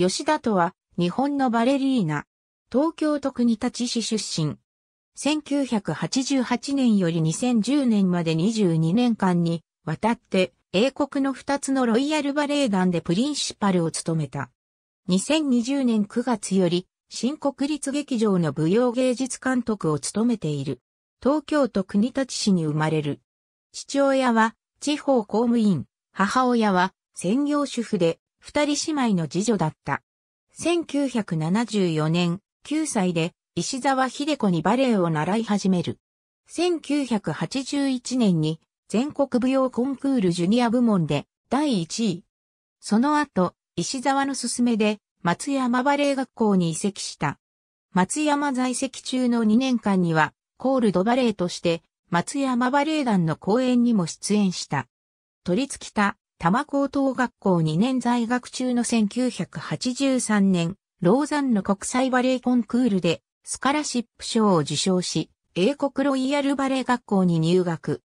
吉田とは、日本のバレリーナ。東京都国立市出身。1988年より2010年まで22年間に、わたって、英国の2つのロイヤルバレエ団でプリンシパルを務めた。2020年9月より、新国立劇場の舞踊芸術監督を務めている。東京都国立市に生まれる。父親は地方公務員、母親は専業主婦で二人姉妹の次女だった。1974年、9歳で石沢秀子にバレエを習い始める。1981年に全国舞踊コンクールジュニア部門で第1位。その後、石沢の勧めで松山バレエ学校に移籍した。松山在籍中の2年間には、コールドバレエとして松山バレエ団の公演にも出演した。取り付きた多摩高等学校2年在学中の1983年、ローザンヌ国際バレエコンクールでスカラシップ賞を受賞し、英国ロイヤルバレエ学校に入学。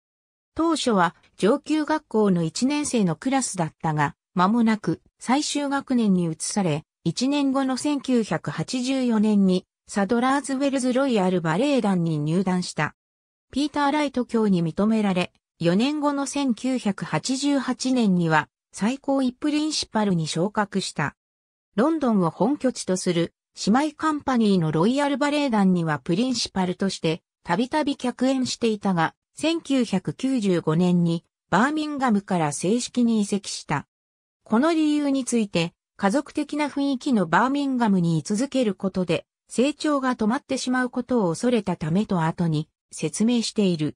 当初は上級学校の1年生のクラスだったが、間もなく最終学年に移され、1年後の1984年にサドラーズウェルズロイヤルバレエ団に入団した。ピーター・ライト教に認められ、4年後の1988年には最高位プリンシパルに昇格した。ロンドンを本拠地とする姉妹カンパニーのロイヤルバレエ団にはプリンシパルとしてたびたび客演していたが、1995年にバーミンガムから正式に移籍した。この理由について、家族的な雰囲気のバーミンガムに居続けることで、成長が止まってしまうことを恐れたためと後に説明している。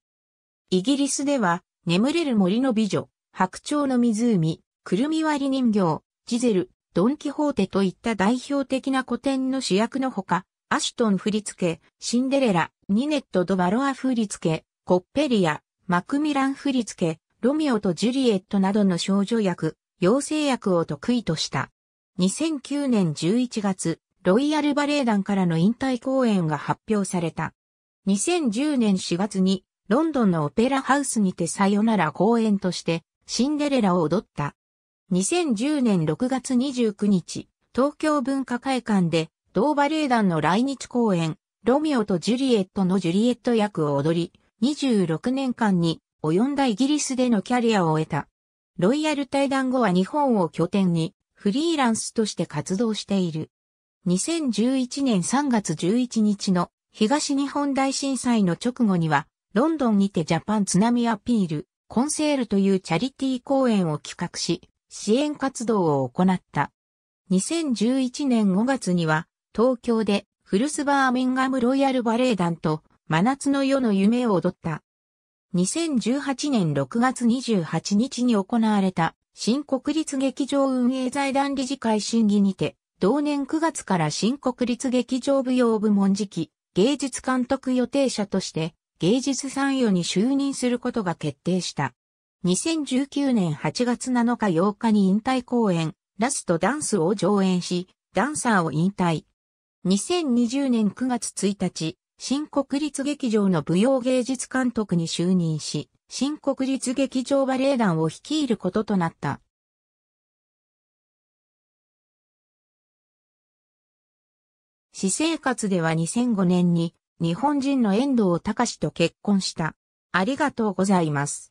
イギリスでは、眠れる森の美女、白鳥の湖、くるみ割り人形、ジゼル、ドンキホーテといった代表的な古典の主役のほか、アシュトン振付、シンデレラ、ニネット・ド・バロア振付、コッペリア、マクミラン振付、ロミオとジュリエットなどの少女役、妖精役を得意とした。2009年11月、ロイヤルバレエ団からの引退公演が発表された。2010年4月にロンドンのオペラハウスにてさよなら公演として、シンデレラを踊った。2010年6月29日、東京文化会館で、同バレエ団の来日公演、ロミオとジュリエットのジュリエット役を踊り、26年間に及んだイギリスでのキャリアを終えた。ロイヤル対談後は日本を拠点に、フリーランスとして活動している。2011年3月11日の東日本大震災の直後には、ロンドンにてジャパン津波アピール、コンセールというチャリティー公演を企画し、支援活動を行った。2011年5月には、東京でフルスバーミンガムロイヤルバレエ団と真夏の夜の夢を踊った。2018年6月28日に行われた新国立劇場運営財団理事会審議にて、同年9月から新国立劇場舞踊部門次期芸術監督予定者として芸術参与に就任することが決定した。2019年8月7日8日に引退公演、ラストダンスを上演し、ダンサーを引退。2020年9月1日、新国立劇場の舞踊芸術監督に就任し、新国立劇場バレエ団を率いることとなった。私生活では2005年に日本人の遠藤隆と結婚した。ありがとうございます。